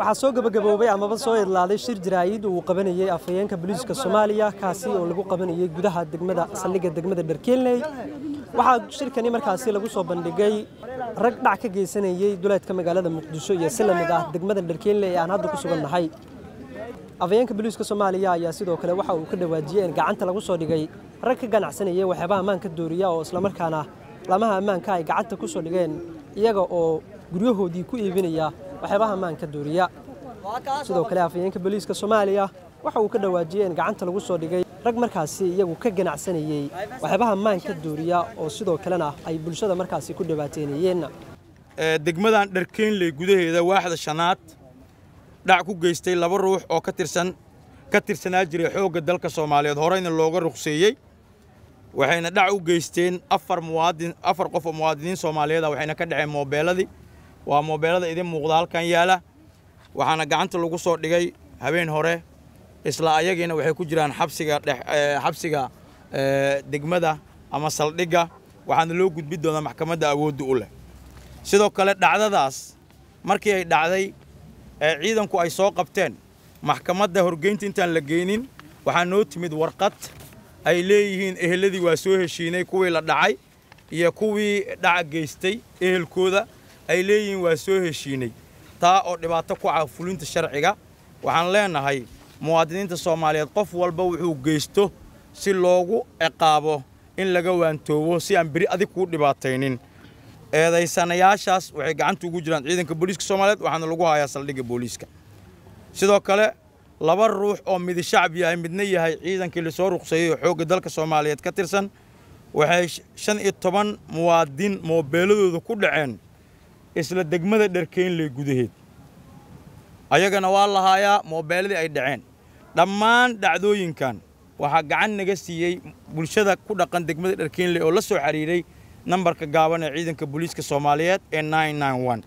waxaa soo gabagaboobay amaba soo idlaaday shir jaraaiid uu qabanayey afhayeenka booliiska soomaaliya kaasi oo lagu qabanayey gudaha degmada saldhigga degmada dharkeelley waxaa shirkani markaasi lagu soo bandhigay rag dhac ka geysanayey duleedka magaalada muqdisho iyo si lamid ah degmada dharkeelle ee aan hadda ku sugan nahay afhayeenka booliiska soomaaliya ayaa sidoo kale waxa uu ka dhawaajiyey in gacanta lagu soo dhigay rag ka ganacsanayay waxyaabaha ammaanka dooriya oo islamarkaana laamaha ammaanka ay gacanta ku soo dhigeen iyaga oo guryahoodii ku iibinaya waxyaabaha ammaanka duuriya sidoo kale afayeenka booliiska soomaaliya waxa uu ka dhawaajiyeen gacanta lagu soo dhigay rag markaasi iyagu ka ganacsanayey waxyaabaha ammaanka duuriya oo sidoo kalena ay bulshada markaasi ku dhawaateynayeen eh, degmadan dharkeynley gudaheeda waaxda shanaad dhac ku geystay laba ruux oo ka tirsan ka tirsanaa jiray xoogga dalka soomaaliyeed horeyna looga ruqseeyey waxayna dhac u geysteen afar muwaadin afar qof oo muwaadiniin soomaaliyeed ah waxayna ka dhaceen moobeeladii waa moobeelada idin muuqda halkan yaala waxaana gacanta lagu soo dhigay habeen hore isla ayagiina waxay ku jiraan xabsiga eh, xabsiga eh, degmada ama saldhigga waxaana loo gudbi doonaa maxkamadda awoodda u leh sidoo kale dhacdadaas markii ay dhacday ee eh, ciidanku ay soo qabteen maxkamadda horgeynta intaan la geynin waxaa noo timid warqad ay leeyihiin eheladii waa soo heshiinay kuwii la dhacay iyo kuwii dhaca geystay ehelkooda ay leeyihiin waa soo heshiinay taa oo dhibaato ku caga ah fulinta sharciga waxaan leenahay muwaadiniinta soomaaliyeed qof walba wuxuu geysto si loogu ciqaabo in laga waantoobo si aan beri adig kuu dhibaataynin eedaysanayaashaas waxay gacanta ugu jiraan ciidanka booliiska soomaaliyeed waxaana lagu hayaa saldhigga booliiska sidoo kale laba ruux oo midi shacab yahay midna yahay ciidankii lasoo ruqseeyey oo xoogga dalka soomaaliyeed ka tirsan waxay shan iyo toban muwaadin moobeeladooda ku dhaceen isla degmada dharkeynley gudaheed ayagana waa lahaayaa moobeelladii ay dhaceen dhammaan dhacdooyinkan waxaa gacan naga siiyey bulshada ku dhaqan degmada dharkeynley oo la soo xidhiiray nambarka gaaban ee ciidanka booliiska soomaaliyeed ee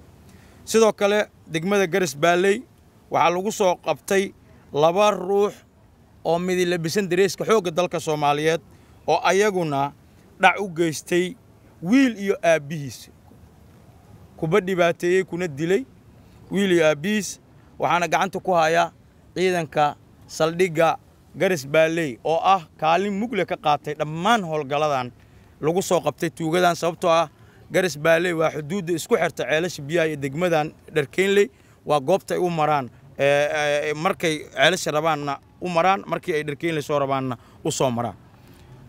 sidoo kale degmada garas baalley waxaa lagu soo qabtay laba ruux oo midilabisan dareeska xoogga dalka soomaaliyeed oo ayaguna dhac u geystay wiil iyo aabbihiisa kuba dhibaateeyey kuna dilay wiil iyo aabbihiis waxaana gacanta ku hayaa ciidanka saldhigga garis baalley oo ah kaalin mugle ka qaatay dhammaan howlgalladan lagu soo qabtay tuugadan sababtoo ah garis baalley waa xuduudda isku xirta ceelasha biyaha iyo degmadan dharkeynley waa goobta ay u maraan markay ceelasha rabaanna u maraan markii ay dharkeynley soo rabaanna u soo maraan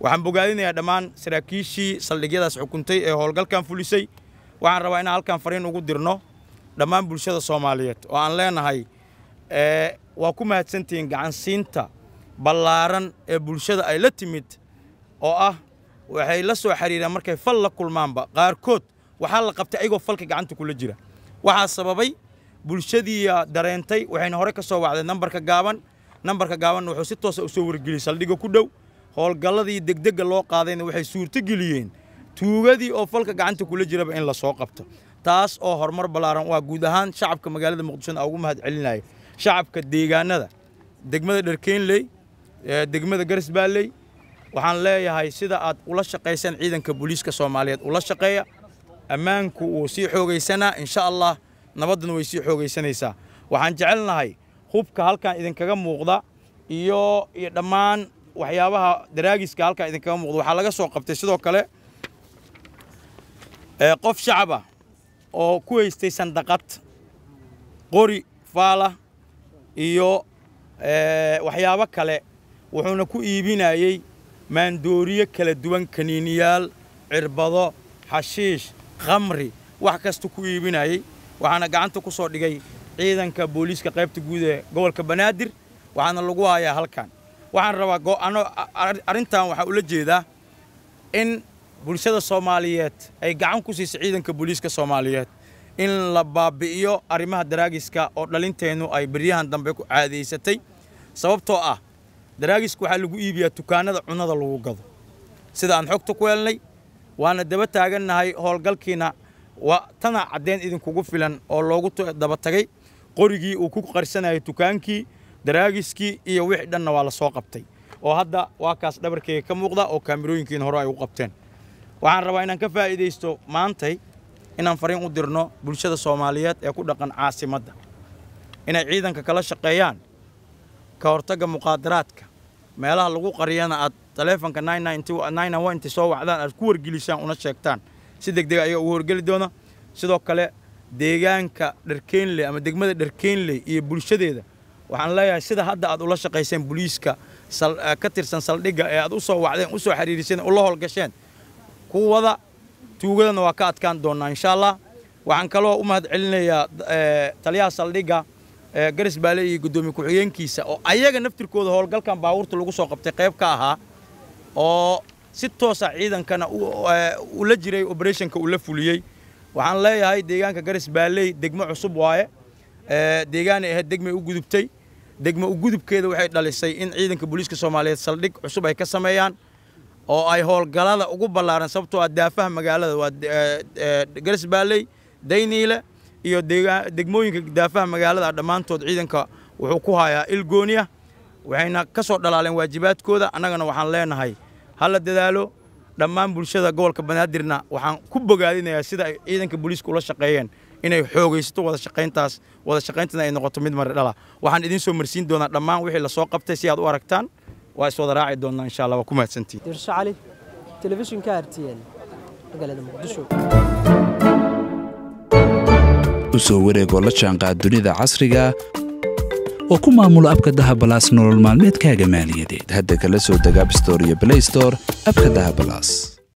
waxaan bogaadinayaa dhammaan saraakiishii saldhigyadaas xukuntay ee howlgalkan fulisay waxaan rabaa inaan halkan fariin ugu dirno dhammaan bulshada soomaaliyeed oo aan leenahay eh, waa ku mahadsantihiin gacansiinta ballaaran ee bulshada ay la timid oo ah waxay la soo xiriiraan markay fal la kulmaanba qaarkood waxaa la qabtay ayagoo falka gacanta kula jira waxaa sababay bulshadiiya dareentay waxayna hore ka soo wacday nambarka gaaban nambarka gaabanna wuxuu si toosa ah u soo wargeliyey saldhigga ku dhow howlgalladii degdegga loo qaadayna waxay suurto geliyeen tuugadii oo falka gacanta kula jiraba in lasoo qabto taas oo horumar ballaaran waa ah guud ahaan shacabka magaalada muqdishona ugu mahad celinaya shacabka deegaanada degmada dharkeynley degmada garisbaalley waxaan leeyahay sida aad ula shaqaysaan ciidanka booliiska soomaaliyeed ula shaqeeya ammaanku wuu sii xoogaysanaa insha allah nabaddana way sii xoogaysanaysaa waxaan jecelnahay hubka halkan idinkaga muuqda iyo iyo dhammaan waxyaabaha daraagiska halkan idinkaga muuqda waxaa laga soo qabtay sidoo kale qof shacab ah oo ku haystay sandaqad qori faala iyo waxyaabo kale wuxuuna ku iibinayey maandooriyo kala duwan kaniiniyaal cirbado xashiish khamri wax kasta ku iibinayey waxaana gacanta ku soo dhigay ciidanka booliiska qaybta guud ee gobolka banaadir waxaana lagu hayaa halkan waxaan rabaa arrintan waxaa ula jeedaa in bulshada soomaaliyeed ay gacan ku siiso ciidanka booliiska soomaaliyeed in la baabi'iyo arrimaha daraagiska oo dhalinteennu ay beryahan dambe ku caadaysatay sababtoo ah daraagiska waxaa lagu iibiyaa dukaanada cunnada lagu gado sida aan xogta ku helnay waana daba taagannahay howlgalkiina waa tana caddeyn idinkugu filan oo loogu daba tagay qorigii uu ku qarsanayay dukaankii daraagiskii iyo wixii dhanna waa la soo qabtay oo hadda waa kaas dhabarkeega ka muuqda oo kaamirooyinkiina hore ay u qabteen waxaan rabaa inaan ka faa'iidaysto maantay inaan fariin u dirno bulshada soomaaliyeed ee ku dhaqan caasimadda inay ciidanka kala shaqeeyaan ka hortagga muqaadaraadka meelaha lagu qariyana aad taleefonka nti soo wacdaan aad ku wargelisaan una sheegtaan si degdeg ah ayaa ugu horgeli doona sidoo kale deegaanka dharkeynley ama degmada dharkeynley iyo bulshadeeda waxaan leeyahay sida hadda aad ula shaqayseen boliiska ka tirsan saldhigga ee aad usoo wacdeen usoo soo xiriiriseen ula howlgasheen wada tuugadana waa ka adkaan doonaa insha allah waxaan kaloo u mahad celinayaa eh, taliyaha saldhiga eh, garis baale iyo guddoomiye ku-xigeenkiisa oo ayaga naftirkooda howlgalkan baabuurta lagu soo qabtay qayb ka ahaa oo si toosa ah ciidankana eh, ula jiray obereeshanka ula fuliyey waxaan leeyahay deegaanka garis baaley degmo cusub waaye deegaanay ahayd degmay u gudubtay degmo u gudubkeeda waxay dhalisay in ciidanka booliiska soomaaliyeed saldhig cusub ay ka sameeyaan oo ay howlgalada ugu ballaaran sababtoo ah daafaha magaalada waa eh, eh, garsbaaley dayniile iyo degmooyinka daafaha magaalada dhammaantood ciidanka wuxuu ku hayaa ilgooniya waxayna ka soo dhalaaleen waajibaadkooda annagana waxaan leenahay ha la dadaalo dhammaan bulshada gobolka banaadirna waxaan ku bogaadinayaa sida ay ciidanka booliisku ula shaqeeyeen inay xoogaysato wadashaqayntaas shaqayntaas wada shaqayntana ay noqoto mid maridhala waxaan idiin soo marsiin doonaa dhammaan wixii lasoo qabtay si aad u aragtaan waa iswada raaci doonnaa insha alla waa ku mahadsantiin dirshe cali telefishinka artn magaalada muqdisho usoo wareegoo la jaanqaad dunida casriga oo ku maamulo abka dahabalaas nolol maalmeedkaaga maaliyadeed hadda kala soo deg abstore iyo blaystore abka dahabalaas